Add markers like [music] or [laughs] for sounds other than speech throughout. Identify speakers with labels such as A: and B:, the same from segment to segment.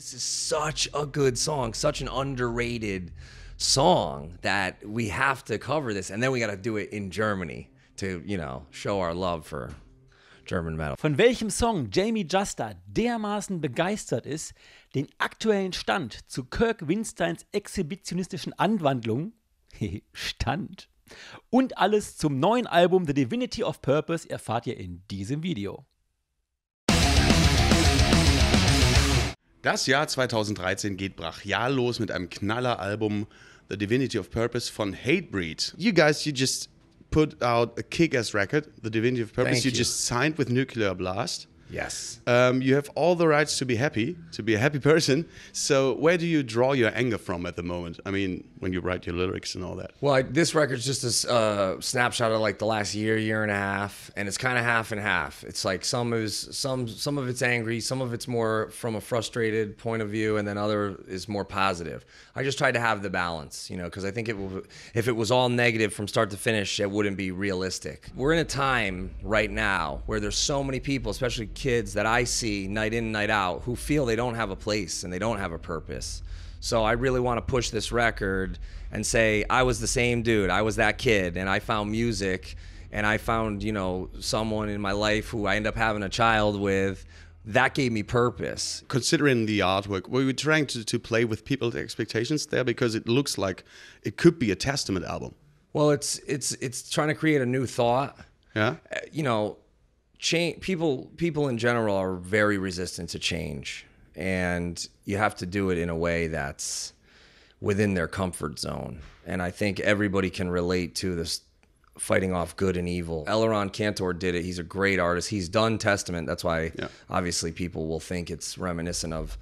A: this is such a good song, such an underrated song that we have to cover this. And then we got to do it in Germany to, you know, show our love for
B: German metal. Von welchem Song Jamie Juster dermaßen begeistert ist, den aktuellen Stand zu Kirk Winsteins exhibitionistischen Anwandlung [laughs] Stand und alles zum neuen Album The Divinity of Purpose erfahrt ihr in diesem Video. Das
C: Jahr 2013 geht brachial los mit einem Knaller-Album The Divinity of Purpose von Hatebreed. You guys, you just put out a kick-ass record, The Divinity of Purpose. You, you, just signed with Nuclear Blast. Yes. Um, you have all the rights to be happy, to be a happy person. So where do you draw your anger from at the moment? I mean, when you write your lyrics and all
A: that. Well, I, this record's just a uh, snapshot of like the last year, year and a half, and it's kind of half and half. It's like some is some some of it's angry, some of it's more from a frustrated point of view, and then other is more positive. I just tried to have the balance, you know, because I think it will, if it was all negative from start to finish, it wouldn't be realistic. We're in a time right now where there's so many people, especially kids that I see night in, night out who feel they don't have a place and they don't have a purpose. So I really want to push this record and say I was the same dude. I was that kid and I found music and I found, you know, someone in my life who I end up having a child with that gave me purpose. Considering the
C: artwork, we were trying to, to play with people's expectations there because it looks like it could be a Testament
A: album. Well, it's it's it's trying to create a new thought. Yeah. Uh, you know, change people people in general are very resistant to change and you have to do it in a way that's within their comfort zone and i think everybody can relate to this fighting off good and evil Eleron cantor did it he's a great artist he's done testament that's why yeah. obviously people will think it's reminiscent of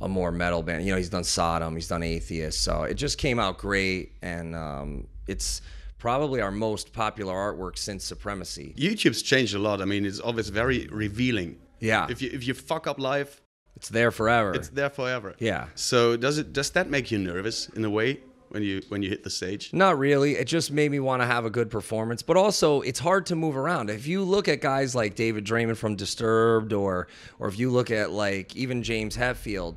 A: a more metal band you know he's done sodom he's done atheist so it just came out great and um, it's probably our most popular artwork since Supremacy. YouTube's changed a lot. I mean, it's always very revealing. Yeah. If you if you fuck up live, it's there forever. It's there
C: forever. Yeah. So does it does that make you nervous in a way? when you when you hit the stage? Not
A: really. It just made me want to have a good performance, but also it's hard to move around. If you look at guys like David Draymond from Disturbed, or or if you look at like even James Hetfield,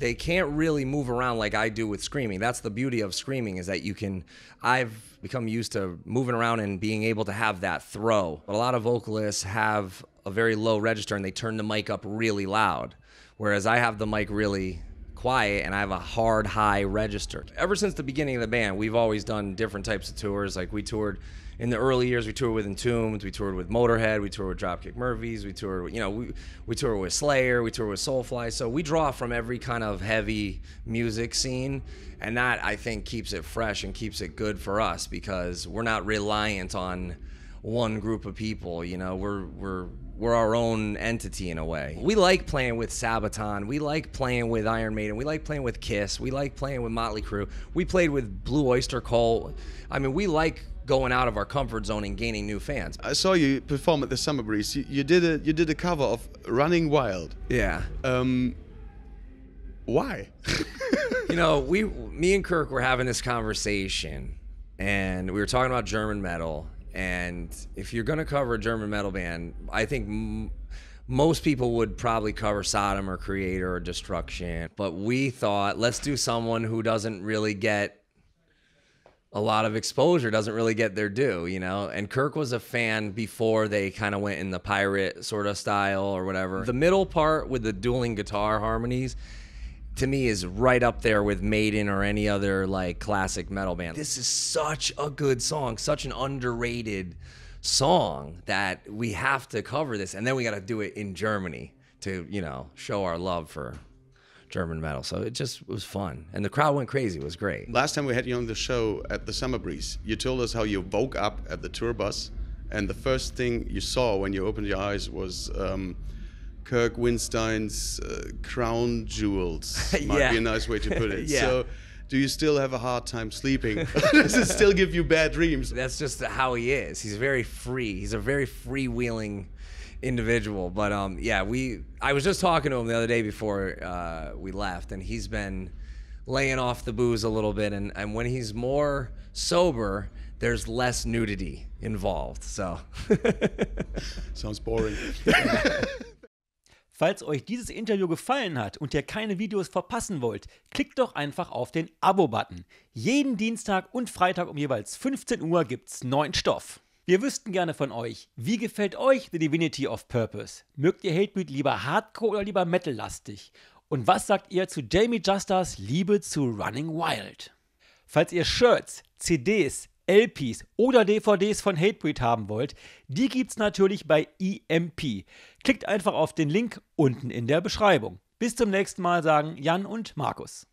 A: they can't really move around like I do with screaming. That's the beauty of screaming is that you can. I've become used to moving around and being able to have that throw. But a lot of vocalists have a very low register and they turn the mic up really loud, whereas I have the mic really quiet and I have a hard high register. Ever since the beginning of the band, we've always done different types of tours. Like we toured in the early years, we toured with Entombed, we toured with Motorhead, we toured with Dropkick Murphys, we toured, you know, we we toured with Slayer, we toured with Soulfly. So we draw from every kind of heavy music scene, and that I think keeps it fresh and keeps it good for us because we're not reliant on one group of people. You know, we're we're we're our own entity in a way. We like playing with Sabaton. We like playing with Iron Maiden. We like playing with Kiss. We like playing with Motley Crue. We played with Blue Oyster Cult. I mean, we like going out of our comfort zone and gaining new fans. I saw you perform at the Summer Breeze. You, you did a you did a cover of Running Wild. Yeah. Um, why? [laughs] you know, we me and Kirk were having this conversation and we were talking about German metal and if you're going to cover a German metal band, I think m- most people would probably cover Sodom or Creator or Destruction. But we thought, let's do someone who doesn't really get a lot of exposure doesn't really get their due, you know. And Kirk was a fan before they kind of went in the pirate sort of style or whatever. The middle part with the dueling guitar harmonies to me is right up there with Maiden or any other like classic metal band. This is such a good song, such an underrated song that we have to cover this and then we got to do it in Germany to, you know, show our love for German metal. So it just was fun. And the crowd went crazy. It was great. Last time we had you on the show at the
C: Summer Breeze, you told us how you woke up at the tour bus and the first thing you saw when you opened your eyes was um, Kirk Winstein's uh, crown
A: jewels [laughs] might yeah. be a nice way to put it. [laughs] yeah. So, do you still have a hard time sleeping? [laughs] Does it still give you bad dreams? That's just how he is. He's very free. He's a very freewheeling individual. But um, yeah, we. I was just talking to him the other day before uh, we left, and he's been laying off the booze a little bit. And, and when he's more sober, there's less nudity involved. So
B: sounds boring. Falls euch dieses Interview gefallen hat und ihr keine Videos verpassen wollt, klickt doch einfach auf den Abo-Button. Jeden Dienstag und Freitag um jeweils 15 Uhr gibt's neuen Stoff. Wir wüssten gerne von euch, wie gefällt euch The Divinity of Purpose? Mögt ihr Hatebreed lieber Hardcore oder lieber Metal-lastig? Und was sagt ihr zu Jamie Justas Liebe zu Running Wild? Falls ihr Shirts, CDs, LPs oder DVDs von Hatebreed haben wollt, die gibt's natürlich bei EMP. Klickt einfach auf den Link unten in der Beschreibung. Bis zum nächsten Mal sagen Jan und Markus.